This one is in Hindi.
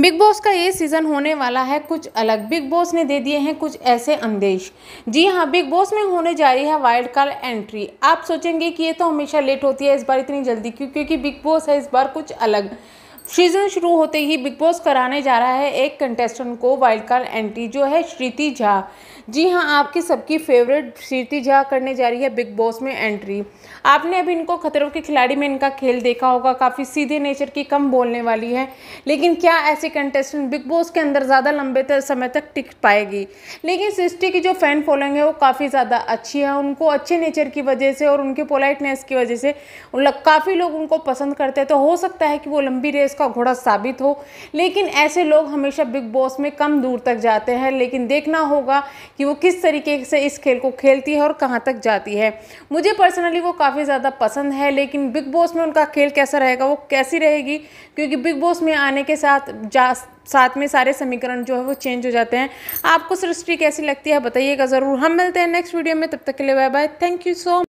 बिग बॉस का ये सीज़न होने वाला है कुछ अलग बिग बॉस ने दे दिए हैं कुछ ऐसे अंदेश जी हाँ बिग बॉस में होने जा रही है वाइल्ड कार्ड एंट्री आप सोचेंगे कि ये तो हमेशा लेट होती है इस बार इतनी जल्दी क्यों क्योंकि बिग बॉस है इस बार कुछ अलग सीजन शुरू होते ही बिग बॉस कराने जा रहा है एक कंटेस्टेंट को वाइल्ड कार्ड एंट्री जो है श्रीति झा जी हाँ आपकी सबकी फेवरेट श्रीति झा करने जा रही है बिग बॉस में एंट्री आपने अभी इनको खतरों के खिलाड़ी में इनका खेल देखा होगा काफ़ी सीधे नेचर की कम बोलने वाली है लेकिन क्या ऐसे कंटेस्टेंट बिग बॉस के अंदर ज़्यादा लंबे तर समय तक टिक पाएगी लेकिन सृष्टि की जो फ़ैन फॉलोइंग है वो काफ़ी ज़्यादा अच्छी है उनको अच्छे नेचर की वजह से और उनके पोलाइटनेस की वजह से काफ़ी लोग उनको पसंद करते हैं तो हो सकता है कि वो लंबी रेस का घोड़ा साबित हो लेकिन ऐसे लोग हमेशा बिग बॉस में कम दूर तक जाते हैं लेकिन देखना होगा कि वो किस तरीके से इस खेल को खेलती है और कहाँ तक जाती है मुझे पर्सनली वो काफ़ी ज़्यादा पसंद है लेकिन बिग बॉस में उनका खेल कैसा रहेगा वो कैसी रहेगी क्योंकि बिग बॉस में आने के साथ जा साथ में सारे समीकरण जो है वो चेंज हो जाते हैं आपको सृष्टि कैसी लगती है बताइएगा ज़रूर हम मिलते हैं नेक्स्ट वीडियो में तब तक के लिए bye bye thank you so